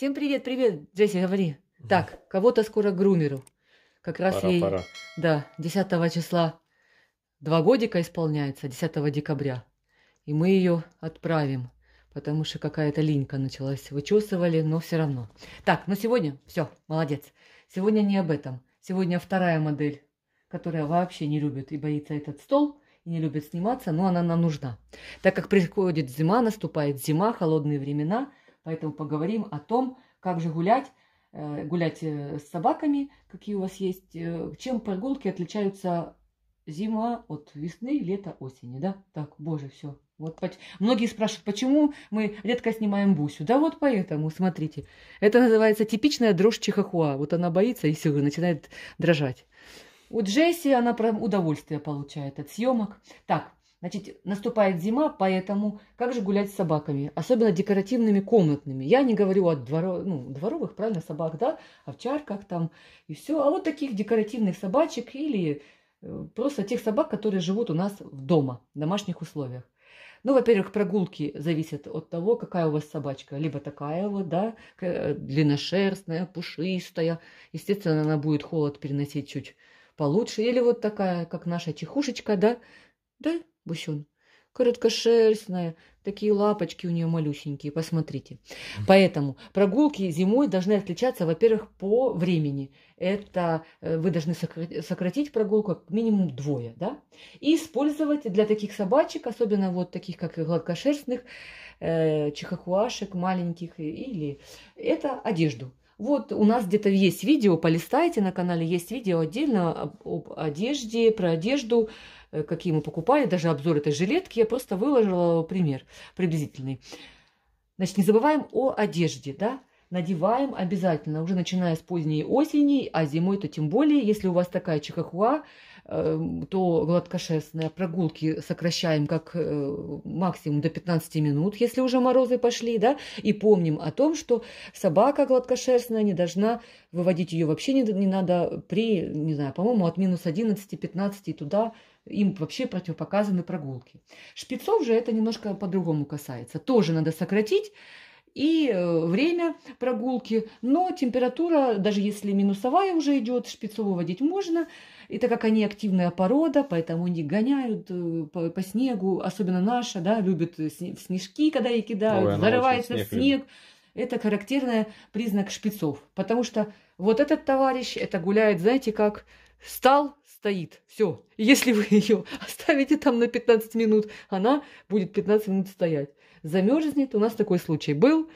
Всем привет, привет, Джесси, говори. Так, кого-то скоро к грумеру. Как раз пора, ей, пора. да, 10 числа два годика исполняется, 10 декабря. И мы ее отправим, потому что какая-то линька началась. Вычесывали, но все равно. Так, ну сегодня все, молодец. Сегодня не об этом. Сегодня вторая модель, которая вообще не любит и боится этот стол, и не любит сниматься, но она нам нужна. Так как приходит зима, наступает зима, холодные времена – Поэтому поговорим о том, как же гулять, э, гулять э, с собаками, какие у вас есть, э, чем прогулки отличаются зима от весны, лето, осени, да? Так, боже, все. Вот многие спрашивают, почему мы редко снимаем бусю. Да вот поэтому, смотрите. Это называется типичная дрожь чихахуа. Вот она боится и все, начинает дрожать. У Джесси она прям удовольствие получает от съемок. Так, Значит, наступает зима, поэтому как же гулять с собаками, особенно декоративными комнатными. Я не говорю о дворо, ну, дворовых, правильно, собак, да, овчарках а там и все, а вот таких декоративных собачек или э, просто тех собак, которые живут у нас дома, в домашних условиях. Ну, во-первых, прогулки зависят от того, какая у вас собачка. Либо такая вот, да, э, длинношерстная, пушистая. Естественно, она будет холод переносить чуть получше. Или вот такая, как наша чехушечка, да, да, Бусюн. Короткошерстная, такие лапочки у нее малюсенькие, посмотрите. Поэтому прогулки зимой должны отличаться, во-первых, по времени. Это э, вы должны сократить прогулку как минимум двое, да? И использовать для таких собачек, особенно вот таких, как и гладкошерстных, э, чихакуашек маленьких или это одежду. Вот у нас где-то есть видео, полистайте на канале, есть видео отдельно об, одежде, про одежду, э, какие мы покупали, даже обзор этой жилетки. Я просто выложила пример приблизительный. Значит, не забываем о одежде, да? надеваем обязательно, уже начиная с поздней осени, а зимой-то тем более, если у вас такая чихахуа, эм, то гладкошерстные прогулки сокращаем как э, максимум до 15 минут, если уже морозы пошли, да, и помним о том, что собака гладкошерстная не должна, выводить ее вообще не, не надо при, не знаю, по-моему, от минус 11-15 туда им вообще противопоказаны прогулки. Шпицов же это немножко по-другому касается. Тоже надо сократить, и э, время прогулки. Но температура, даже если минусовая уже идет, шпицу выводить можно. И так как они активная порода, поэтому они гоняют э, по, по снегу, особенно наша, да, любят снежки, когда ей кидают, Ой, зарывается снег. снег. Это характерный признак шпицов, потому что вот этот товарищ, это гуляет, знаете, как стал, стоит. Все. Если вы ее оставите там на 15 минут, она будет 15 минут стоять замерзнет. У нас такой случай был.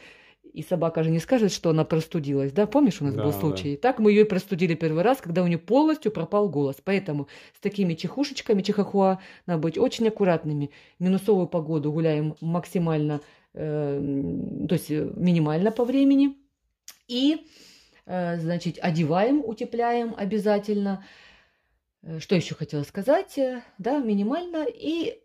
И собака же не скажет, что она простудилась, да? Помнишь, у нас да, был случай? Да. Так мы ее простудили первый раз, когда у нее полностью пропал голос. Поэтому с такими чехушечками, чихахуа надо быть очень аккуратными. Минусовую погоду гуляем максимально, э, то есть э, минимально по времени. И, э, значит, одеваем, утепляем обязательно. Э, что еще хотела сказать? Э, да, минимально. И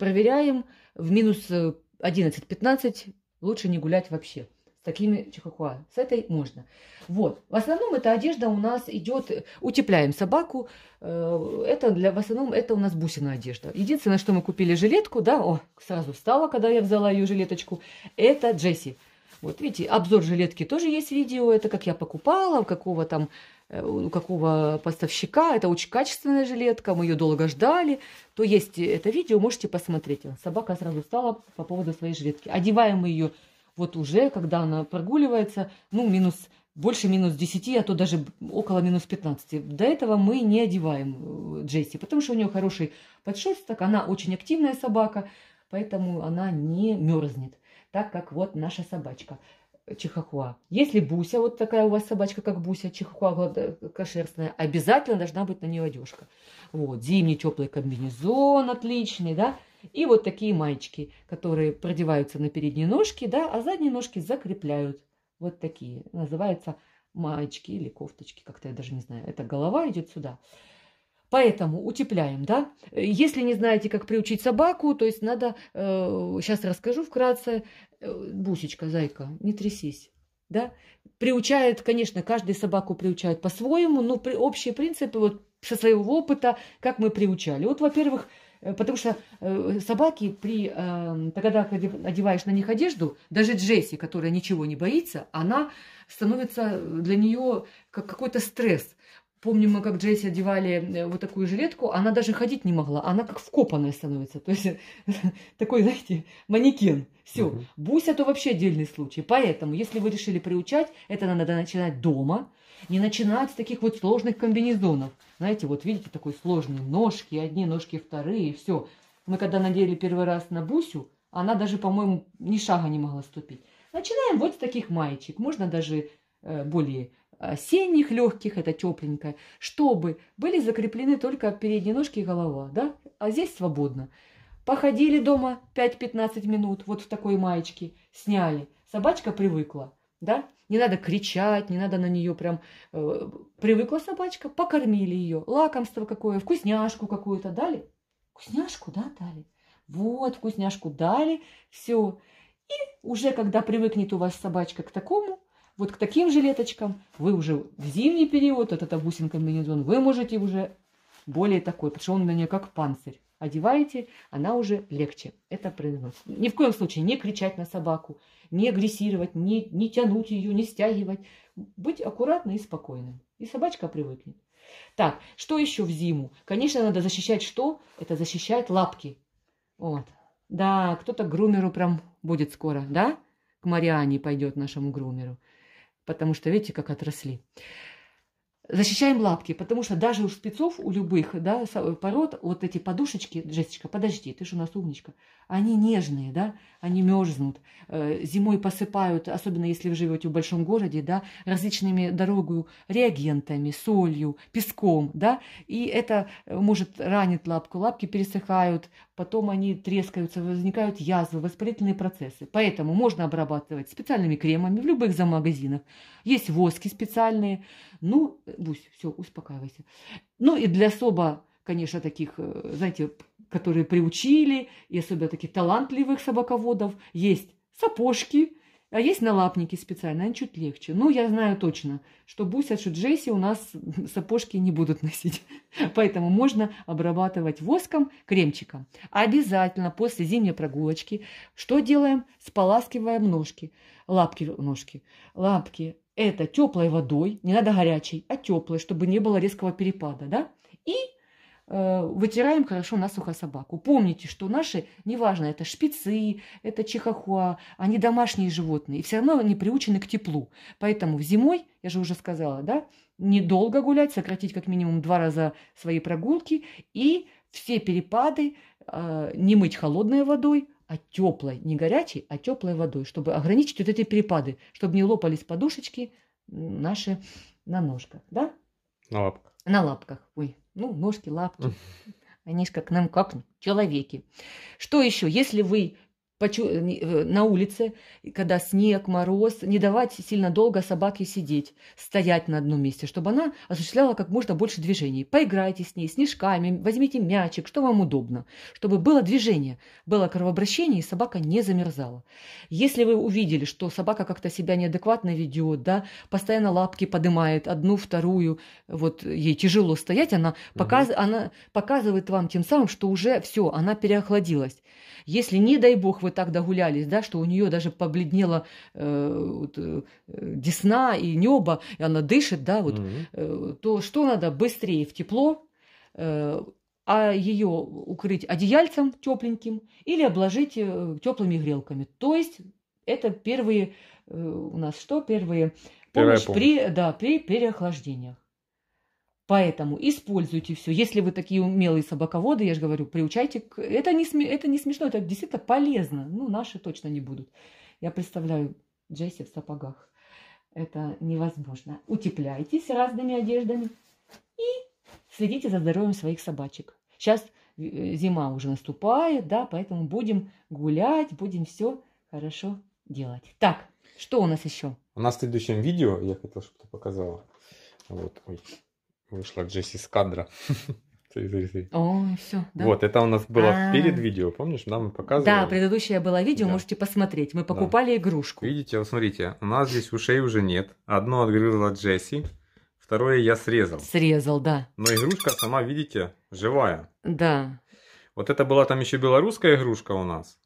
проверяем. В минус 11-15 э, лучше не гулять вообще. С такими чихуахуа. С этой можно. Вот. В основном эта одежда у нас идет... Э, утепляем собаку. Э, это для... В основном это у нас бусина одежда. Единственное, что мы купили жилетку, да, о, сразу встала, когда я взяла ее жилеточку, это Джесси. Вот видите, обзор жилетки тоже есть видео. Это как я покупала, у какого там, э, у какого поставщика. Это очень качественная жилетка, мы ее долго ждали. То есть это видео, можете посмотреть. Собака сразу стала по поводу своей жилетки. Одеваем ее вот уже, когда она прогуливается, ну, минус больше минус 10, а то даже около минус 15. До этого мы не одеваем э, Джесси, потому что у нее хороший подшерсток, она очень активная собака, поэтому она не мерзнет так как вот наша собачка э, чихахуа. Если Буся, вот такая у вас собачка, как Буся, чихахуа э, кошерстная, обязательно должна быть на нее одежка. Вот, зимний теплый комбинезон отличный, да, и вот такие маечки, которые продеваются на передние ножки, да, а задние ножки закрепляют. Вот такие, называются маечки или кофточки, как-то я даже не знаю. Это голова идет сюда. Поэтому утепляем, да? Э, если не знаете, как приучить собаку, то есть надо, э, сейчас расскажу вкратце, э, бусечка, зайка, не трясись, да? Приучает, конечно, каждый собаку приучает по-своему, но при, общие принципы вот со своего опыта, как мы приучали. Вот, во-первых, э, Потому что э, собаки, при, э, когда одеваешь на них одежду, даже Джесси, которая ничего не боится, она становится для нее как какой-то стресс. Помню мы, как Джесси одевали э, вот такую жилетку, она даже ходить не могла, она как вкопанная становится. То есть такой, знаете, манекен. Все. Угу. Буся а то вообще отдельный случай. Поэтому, если вы решили приучать, это надо начинать дома, не начинать с таких вот сложных комбинезонов. Знаете, вот видите, такой сложный ножки, одни ножки, вторые, все. Мы когда надели первый раз на Бусю, она даже, по-моему, ни шага не могла ступить. Начинаем вот с таких маечек. Можно даже э, более Э, синних легких, это тепленькое, чтобы были закреплены только передние ножки и голова, да? А здесь свободно. Походили дома 5-15 минут вот в такой маечке, сняли. Собачка привыкла, да? Не надо кричать, не надо на нее прям... Э, привыкла собачка, покормили ее, лакомство какое, вкусняшку какую-то дали. Вкусняшку, да, дали? Вот, вкусняшку дали, все. И уже когда привыкнет у вас собачка к такому, вот к таким жилеточкам вы уже в зимний период, вот это бусинка комбинезон, вы можете уже более такой, потому что он на нее как панцирь. Одеваете, она уже легче. Это произносит. Ни в коем случае не кричать на собаку, не агрессировать, не, не тянуть ее, не стягивать. Быть аккуратным и спокойным. И собачка привыкнет. Так, что еще в зиму? Конечно, надо защищать что? Это защищает лапки. Вот. Да, кто-то к грумеру прям будет скоро, да? К Мариане пойдет нашему грумеру потому что видите, как отросли защищаем лапки, потому что даже у спецов, у любых да, пород, вот эти подушечки, Джессичка, подожди, ты же у нас умничка, они нежные, да, они мерзнут, э, зимой посыпают, особенно если вы живете в большом городе, да, различными дорогу реагентами, солью, песком, да, и это может ранить лапку, лапки пересыхают, потом они трескаются, возникают язвы, воспалительные процессы. Поэтому можно обрабатывать специальными кремами в любых зоомагазинах. Есть воски специальные, ну, э, Бусь, все, успокаивайся. Ну и для особо, конечно, таких, э, знаете, которые приучили, и особо таких талантливых собаководов, есть сапожки, а есть налапники специально, они чуть легче. Ну, я знаю точно, что Буся, что Джесси у нас сапожки не будут носить. Поэтому можно обрабатывать воском, кремчиком. Обязательно после зимней прогулочки что делаем? Споласкиваем ножки, лапки, ножки, лапки это теплой водой, не надо горячей, а теплой, чтобы не было резкого перепада, да? И э, вытираем хорошо насухо собаку. Помните, что наши, неважно, это шпицы, это чихахуа, они домашние животные, и все равно они приучены к теплу. Поэтому зимой, я же уже сказала, да, недолго гулять, сократить как минимум два раза свои прогулки и все перепады э, не мыть холодной водой, а теплой, не горячей, а теплой водой, чтобы ограничить вот эти перепады, чтобы не лопались подушечки наши на ножках, да? На лапках. На лапках, ой, ну, ножки, лапки. Они же как нам, как человеки. Что еще? Если вы Э, э, на улице, когда снег, мороз, не давать сильно долго собаке сидеть, стоять на одном месте, чтобы она осуществляла как можно больше движений. Поиграйте с ней, снежками, возьмите мячик, что вам удобно, чтобы было движение, было кровообращение, и собака не замерзала. Если вы увидели, что собака как-то себя неадекватно ведет, да, постоянно лапки поднимает, одну, вторую, вот ей тяжело стоять, она, показ... она показывает вам тем самым, что уже все, она переохладилась. Если, не дай бог, вы вы так догулялись, да, что у нее даже побледнела э, вот, э, десна и небо, и она дышит, да, вот, угу. э, то что надо быстрее в тепло, э, а ее укрыть одеяльцем тепленьким или обложить э, теплыми грелками. То есть это первые э, у нас что? Первые помощь, помощь. При, да, при переохлаждениях. Поэтому используйте все. Если вы такие умелые собаководы, я же говорю, приучайте. К... Это, не см... это не смешно, это действительно полезно. Ну, наши точно не будут. Я представляю Джесси в сапогах. Это невозможно. Утепляйтесь разными одеждами и следите за здоровьем своих собачек. Сейчас э, зима уже наступает, да, поэтому будем гулять, будем все хорошо делать. Так, что у нас еще? У нас в следующем видео, я хотел, чтобы ты показала. Вот, ой, вышла Джесси с кадра. О, все, да. Вот, это у нас было А-а-а. перед видео, помнишь, нам показывали. Да, предыдущее было видео, да. можете посмотреть. Мы покупали да. игрушку. Видите, вот смотрите, у нас здесь ушей уже нет. Одно отгрызла Джесси, второе я срезал. Срезал, да. Но игрушка сама, видите, живая. Да. Вот это была там еще белорусская игрушка у нас.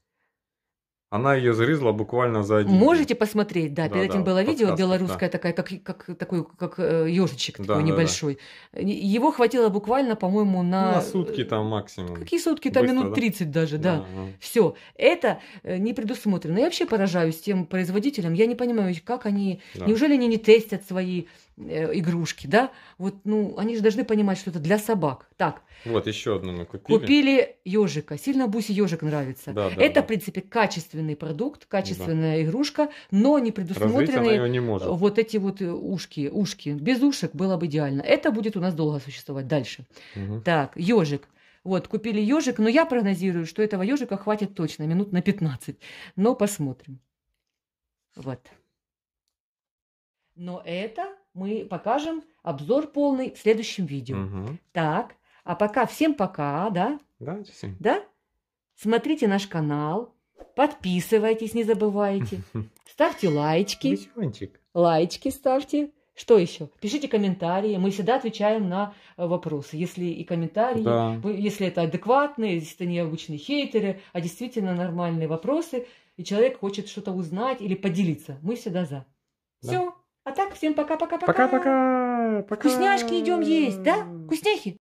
Она ее зарезала буквально за один. Можете посмотреть, да, да перед да, этим было видео белорусское да. такая, как, как такой, как ежичек э, такой да, небольшой. Да. Его хватило буквально, по-моему, на. Ну, на сутки там максимум. Какие сутки? Там минут да? 30 даже, да. да. Угу. Все. Это э, не предусмотрено. Я вообще поражаюсь тем производителям. Я не понимаю, как они. Да. Неужели они не тестят свои Э, игрушки, да, вот, ну, они же должны понимать, что это для собак. Так. Вот еще одну мы купили. Купили ежика. Сильно Бусе ежик нравится. Да, да, это, да. в принципе, качественный продукт, качественная да. игрушка, но не предусмотренные. предусмотрены не может. вот эти вот э, ушки, ушки. Без ушек было бы идеально. Это будет у нас долго существовать дальше. Угу. Так, ежик. Вот, купили ежик, но я прогнозирую, что этого ежика хватит точно минут на 15. Но посмотрим. Вот. Но это мы покажем обзор полный в следующем видео. Угу. Так, а пока всем пока, да? Да, всем. Да? Смотрите наш канал, подписывайтесь, не забывайте, ставьте лайки. Лайки ставьте. Что еще? Пишите комментарии. Мы всегда отвечаем на э, вопросы. Если и комментарии, да. если это адекватные, если это не обычные хейтеры, а действительно нормальные вопросы, и человек хочет что-то узнать или поделиться, мы всегда за. Да. Все. А так, всем пока-пока-пока. Пока-пока. Вкусняшки идем есть, да? Вкусняхи?